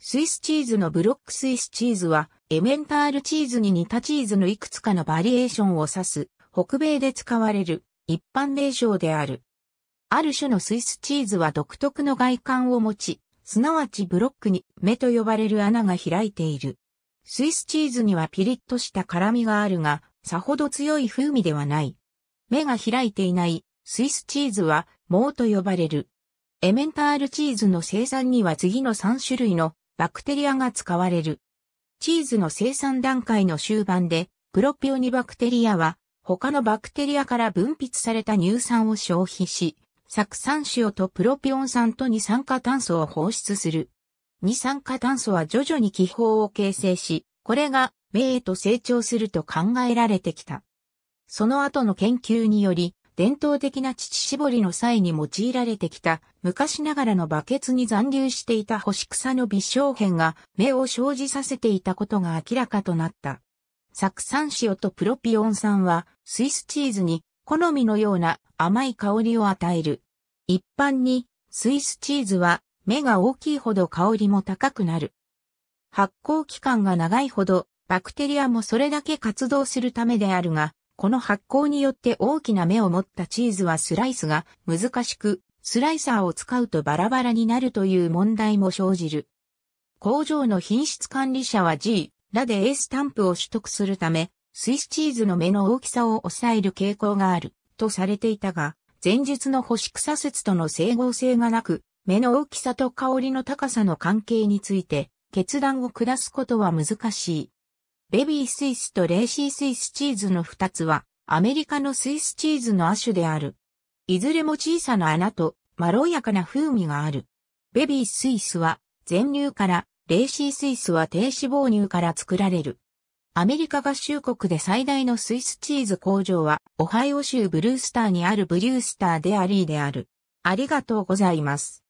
スイスチーズのブロックスイスチーズは、エメンタールチーズに似たチーズのいくつかのバリエーションを指す、北米で使われる一般名称である。ある種のスイスチーズは独特の外観を持ち、すなわちブロックに目と呼ばれる穴が開いている。スイスチーズにはピリッとした辛味があるが、さほど強い風味ではない。目が開いていないスイスチーズは、モーと呼ばれる。エメンタールチーズの生産には次の3種類のバクテリアが使われる。チーズの生産段階の終盤で、プロピオニバクテリアは、他のバクテリアから分泌された乳酸を消費し、酢酸塩とプロピオン酸と二酸化炭素を放出する。二酸化炭素は徐々に気泡を形成し、これが、目へと成長すると考えられてきた。その後の研究により、伝統的な乳搾りの際に用いられてきた昔ながらのバケツに残留していた干し草の微小片が目を生じさせていたことが明らかとなった。酢酸塩とプロピオン酸はスイスチーズに好みのような甘い香りを与える。一般にスイスチーズは目が大きいほど香りも高くなる。発酵期間が長いほどバクテリアもそれだけ活動するためであるが、この発酵によって大きな目を持ったチーズはスライスが難しく、スライサーを使うとバラバラになるという問題も生じる。工場の品質管理者は G、ラで A スタンプを取得するため、スイスチーズの目の大きさを抑える傾向がある、とされていたが、前述の干し草説との整合性がなく、目の大きさと香りの高さの関係について、決断を下すことは難しい。ベビースイスとレーシースイスチーズの二つは、アメリカのスイスチーズの亜種である。いずれも小さな穴と、まろやかな風味がある。ベビースイスは、全乳から、レーシースイスは低脂肪乳から作られる。アメリカ合衆国で最大のスイスチーズ工場は、オハイオ州ブルースターにあるブリュースターでアリーである。ありがとうございます。